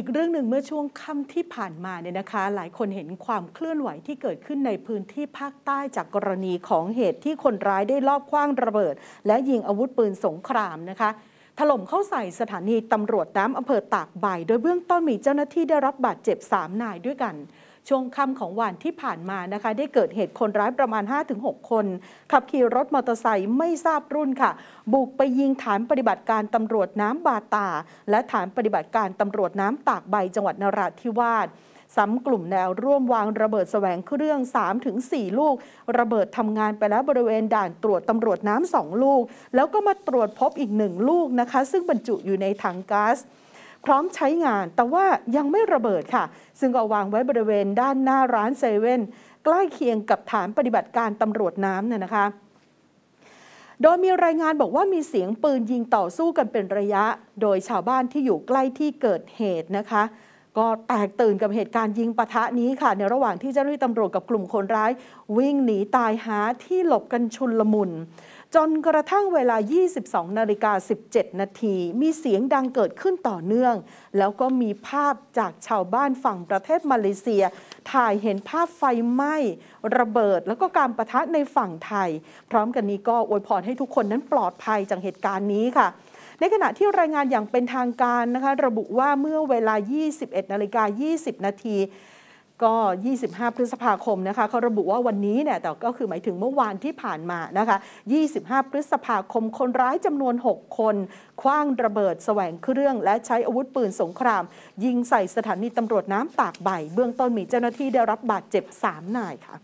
อีกเรื่องหนึ่งเมื่อช่วงค่ำที่ผ่านมาเนี่ยนะคะ หลายคนเห็นความเคลื่อนไหวที่เกิดขึ้นในพื้นที่ภาคใต้จากกรณีของเหตุที่คนร้ายได้ลอบคว้างระเบิด และยิงอาวุธปืนสงครามนะคะถล่มเข้าใส่สถานีตำรวจน้ำอำเภอตากใบ โดยเบื้องต้นมีเจ้าหน้าที่ได้รับบาดเจ็บ3นายด้วยกัน ช่วงค่ำของวันที่ผ่านมานะคะ ได้เกิดเหตุคนร้ายประมาณ 5-6 คน ขับขี่รถมอเตอร์ไซค์ไม่ทราบรุ่นค่ะ บุกไปยิงฐานปฏิบัติการตำรวจน้ำบาตา และฐานปฏิบัติการตำรวจน้ำตากใบจังหวัดนราธิวาสซ้ำกลุ่มแนว ร่วมวางระเบิดแสวงเครื่อง 3-4 ลูก ระเบิดทำงานไปแล้วบริเวณด่านตรวจตำรวจน้ำสองลูก แล้วก็มาตรวจพบอีกหนึ่งลูกนะคะ ซึ่งบรรจุอยู่ในถังก๊าซพร้อมใช้งานแต่ว่ายังไม่ระเบิดค่ะ ซึ่งเอาวางไว้บริเวณด้านหน้าร้านเซเว่นใกล้เคียงกับฐานปฏิบัติการตำรวจน้ำเนี่ยนะคะ โดยมีรายงานบอกว่ามีเสียงปืนยิงต่อสู้กันเป็นระยะ โดยชาวบ้านที่อยู่ใกล้ที่เกิดเหตุนะคะก็แตกตื่นกับเหตุการณ์ยิงปะทะนี้ค่ะ ในระหว่างที่เจ้าหน้าที่ตำรวจกับกลุ่มคนร้าย วิ่งหนีตายหาที่หลบกันชุนลมุนจนกระทั่งเวลา 22 นาฬิกา17 นาที มีเสียงดังเกิดขึ้นต่อเนื่อง แล้วก็มีภาพจากชาวบ้านฝั่งประเทศมาเลเซีย ถ่ายเห็นภาพไฟไหม้ระเบิดแล้วก็การประทะในฝั่งไทย พร้อมกันนี้ก็อวยพรให้ทุกคนนั้นปลอดภัยจากเหตุการณ์นี้ค่ะในขณะที่รายงานอย่างเป็นทางการนะคะระบุว่าเมื่อเวลา 21นาฬิกา20นาที ก็ 25 พฤษภาคมนะคะ เขาระบุว่าวันนี้เนี่ยแต่ก็คือหมายถึงเมื่อวานที่ผ่านมานะคะ25 พฤษภาคม คนร้ายจำนวน 6 คน คว้างระเบิดแสวงเครื่อง และใช้อาวุธปืนสงคราม ยิงใส่สถานีตำรวจน้ำตากใบ เบื้องต้นมีเจ้าหน้าที่ได้รับบาดเจ็บ 3นายค่ะ